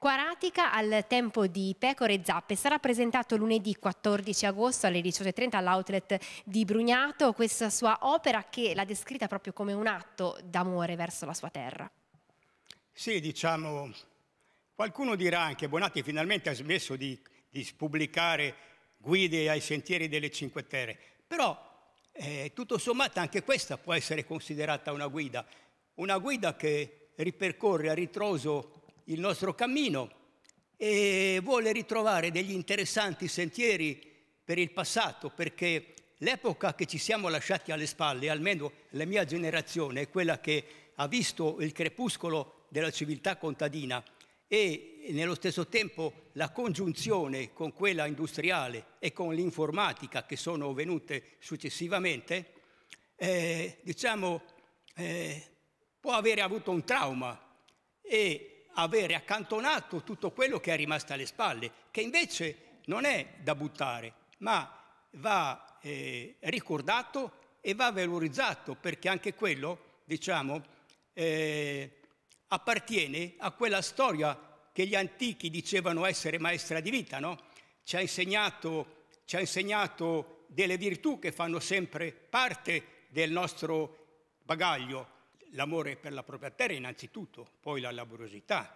Quaratica al tempo di Pecore e Zappe sarà presentato lunedì 14 agosto alle 18.30 all'outlet di Brugnato, questa sua opera che l'ha descritta proprio come un atto d'amore verso la sua terra. Sì, diciamo, qualcuno dirà anche Bonatti finalmente ha smesso di, di pubblicare guide ai sentieri delle Cinque Terre, però eh, tutto sommato anche questa può essere considerata una guida, una guida che ripercorre a ritroso il nostro cammino e vuole ritrovare degli interessanti sentieri per il passato, perché l'epoca che ci siamo lasciati alle spalle, almeno la mia generazione, è quella che ha visto il crepuscolo della civiltà contadina e nello stesso tempo la congiunzione con quella industriale e con l'informatica che sono venute successivamente, eh, diciamo, eh, può avere avuto un trauma e avere accantonato tutto quello che è rimasto alle spalle, che invece non è da buttare, ma va eh, ricordato e va valorizzato, perché anche quello, diciamo, eh, appartiene a quella storia che gli antichi dicevano essere maestra di vita, no? Ci ha insegnato, ci ha insegnato delle virtù che fanno sempre parte del nostro bagaglio, l'amore per la propria terra innanzitutto, poi la laboriosità,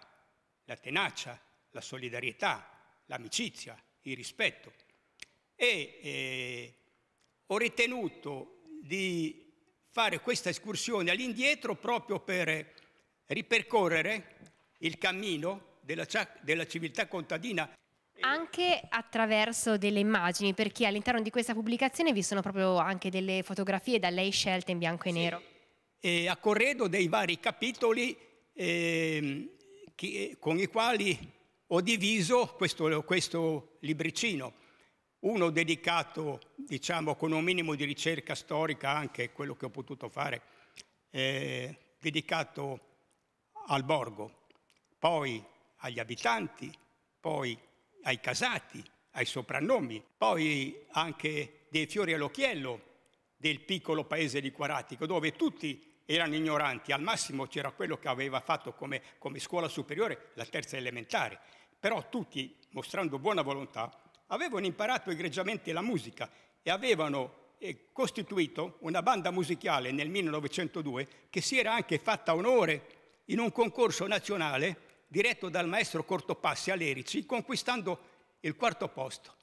la tenacia, la solidarietà, l'amicizia, il rispetto. E eh, ho ritenuto di fare questa escursione all'indietro proprio per ripercorrere il cammino della, della civiltà contadina anche attraverso delle immagini, perché all'interno di questa pubblicazione vi sono proprio anche delle fotografie da lei scelte in bianco e sì, nero eh, a corredo dei vari capitoli eh, che, con i quali ho diviso questo, questo libricino. Uno dedicato, diciamo, con un minimo di ricerca storica, anche quello che ho potuto fare, eh, dedicato al borgo, poi agli abitanti, poi ai casati, ai soprannomi, poi anche dei fiori all'occhiello del piccolo paese di Quaratico, dove tutti erano ignoranti, al massimo c'era quello che aveva fatto come, come scuola superiore la terza elementare, però tutti, mostrando buona volontà, avevano imparato egregiamente la musica e avevano eh, costituito una banda musicale nel 1902 che si era anche fatta onore in un concorso nazionale diretto dal maestro Cortopassi a Lerici, conquistando il quarto posto.